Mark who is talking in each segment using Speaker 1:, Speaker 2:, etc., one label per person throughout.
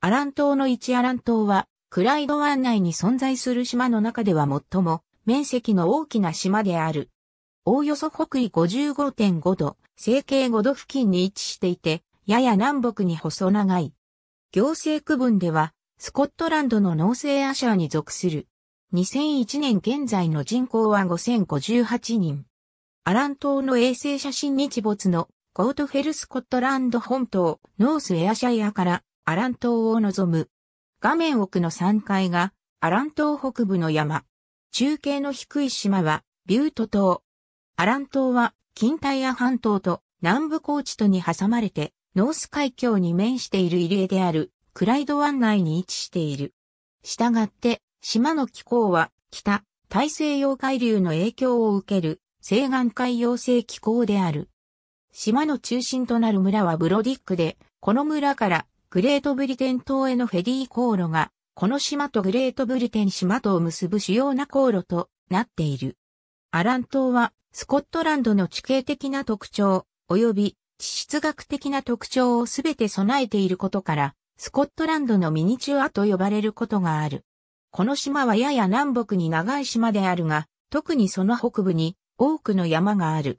Speaker 1: アラン島の一アラン島は、クライド湾内に存在する島の中では最も面積の大きな島である。おおよそ北緯55.5度、西経5度付近に位置していて、やや南北に細長い。行政区分では、スコットランドのノースエアシャーに属する。2001年現在の人口は5058人。アラン島の衛星写真日没のコートフェルスコットランド本島、ノースエアシャイアからアラン島を望む。画面奥の3階がアラン島北部の山。中継の低い島はビュート島。アラン島は近タイア半島と南部高地とに挟まれてノース海峡に面している入江であるクライド湾内に位置している。したがって島の気候は北大西洋海流の影響を受ける西岸海洋性気候である。島の中心となる村はブロディックで、この村からグレートブリテン島へのフェリー航路が、この島とグレートブリテン島とを結ぶ主要な航路となっている。アラン島は、スコットランドの地形的な特徴、及び地質学的な特徴をすべて備えていることから、スコットランドのミニチュアと呼ばれることがある。この島はやや南北に長い島であるが、特にその北部に多くの山がある。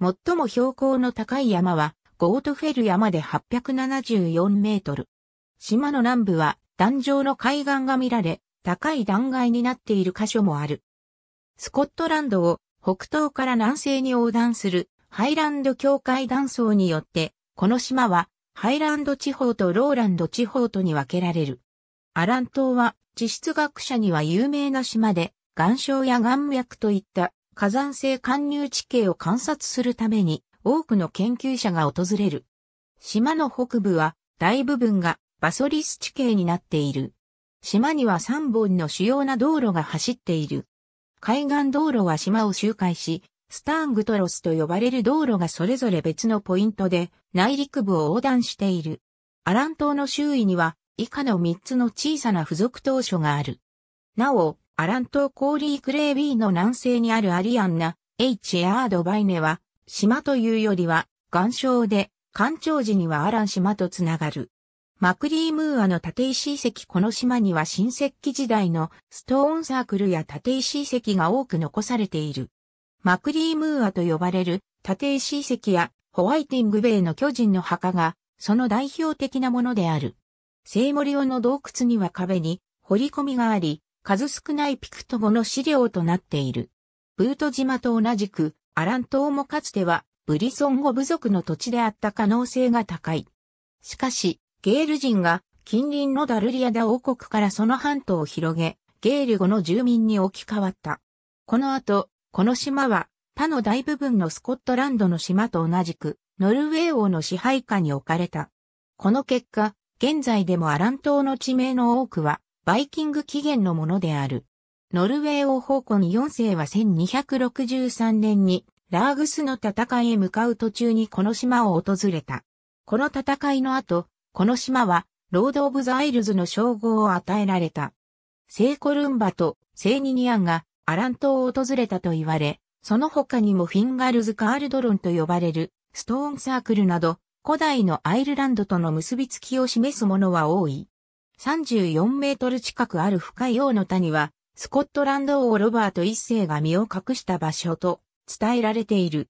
Speaker 1: 最も標高の高い山はボートフェル山で874メートル。島の南部は壇上の海岸が見られ、高い断崖になっている箇所もある。スコットランドを北東から南西に横断するハイランド境界断層によって、この島はハイランド地方とローランド地方とに分けられる。アラン島は地質学者には有名な島で、岩礁や岩脈といった火山性貫入地形を観察するために多くの研究者が訪れる。島の北部は大部分がバソリス地形になっている。島には3本の主要な道路が走っている。海岸道路は島を周回し、スターングトロスと呼ばれる道路がそれぞれ別のポイントで内陸部を横断している。アラン島の周囲には以下の3つの小さな付属島所がある。なお、アラン島コーリー・クレービーの南西にあるアリアンナ、H・ アード・バイネは島というよりは、岩礁で、干潮時にはアラン島とつながる。マクリームーアの立石遺跡この島には新石器時代のストーンサークルや立石遺跡が多く残されている。マクリームーアと呼ばれる立石遺跡やホワイティングベイの巨人の墓がその代表的なものである。セイモリオの洞窟には壁に掘り込みがあり、数少ないピクト語の資料となっている。ブート島と同じくアラン島もかつてはブリソン語部族の土地であった可能性が高い。しかし、ゲール人が近隣のダルリアダ王国からその半島を広げ、ゲール語の住民に置き換わった。この後、この島は、他の大部分のスコットランドの島と同じく、ノルウェー王の支配下に置かれた。この結果、現在でもアラン島の地名の多くは、バイキング起源のものである。ノルウェー王方向に4世は1263年にラーグスの戦いへ向かう途中にこの島を訪れた。この戦いの後、この島はロード・オブ・ザ・アイルズの称号を与えられた。聖コルンバと聖ニニアンがアラン島を訪れたと言われ、その他にもフィンガルズ・カールドロンと呼ばれるストーンサークルなど古代のアイルランドとの結びつきを示すものは多い。34メートル近くある深い王の谷はスコットランド王ロバート一世が身を隠した場所と伝えられている。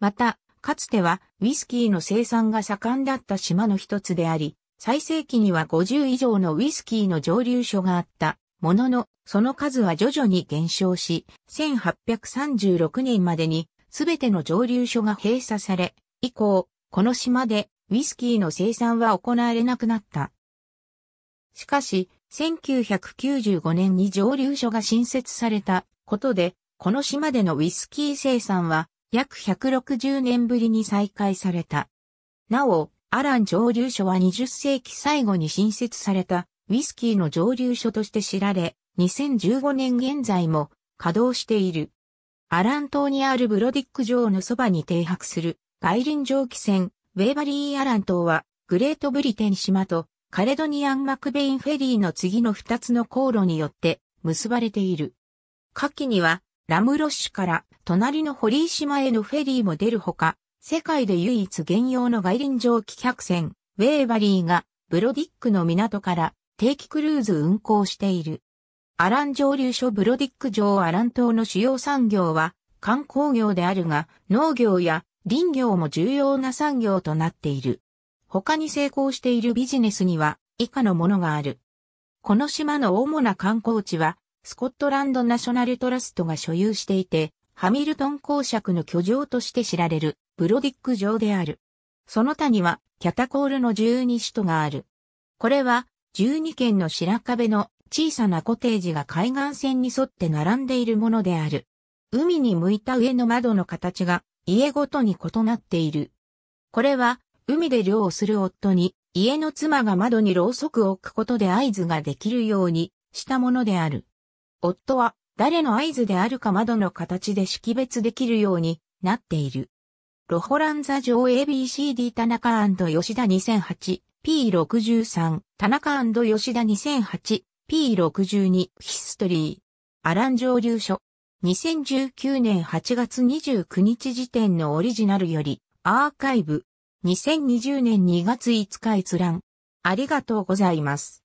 Speaker 1: また、かつてはウィスキーの生産が盛んだった島の一つであり、最盛期には50以上のウィスキーの蒸留所があったものの、その数は徐々に減少し、1836年までにすべての蒸留所が閉鎖され、以降、この島でウィスキーの生産は行われなくなった。しかし、1995年に蒸留所が新設されたことで、この島でのウイスキー生産は約160年ぶりに再開された。なお、アラン蒸留所は20世紀最後に新設されたウイスキーの蒸留所として知られ、2015年現在も稼働している。アラン島にあるブロディック城のそばに停泊する外輪蒸気船ウェーバリーアラン島はグレートブリテン島とカレドニアン・マクベインフェリーの次の2つの航路によって結ばれている。下記には、ラムロッシュから隣の堀島へのフェリーも出るほか、世界で唯一現用の外輪蒸気客船、ウェーバリーがブロディックの港から定期クルーズ運航している。アラン上流所ブロディック上アラン島の主要産業は観光業であるが、農業や林業も重要な産業となっている。他に成功しているビジネスには以下のものがある。この島の主な観光地は、スコットランドナショナルトラストが所有していて、ハミルトン公爵の居城として知られるブロディック城である。その他にはキャタコールの12首都がある。これは12軒の白壁の小さなコテージが海岸線に沿って並んでいるものである。海に向いた上の窓の形が家ごとに異なっている。これは海で漁をする夫に、家の妻が窓にろうそくを置くことで合図ができるようにしたものである。夫は、誰の合図であるか窓の形で識別できるようになっている。ロホランザ城 ABCD 田中吉田 2008P63 田中吉田 2008P62 ヒストリーアラン上流所2019年8月29日時点のオリジナルよりアーカイブ2020年2月5日閲覧。ありがとうございます。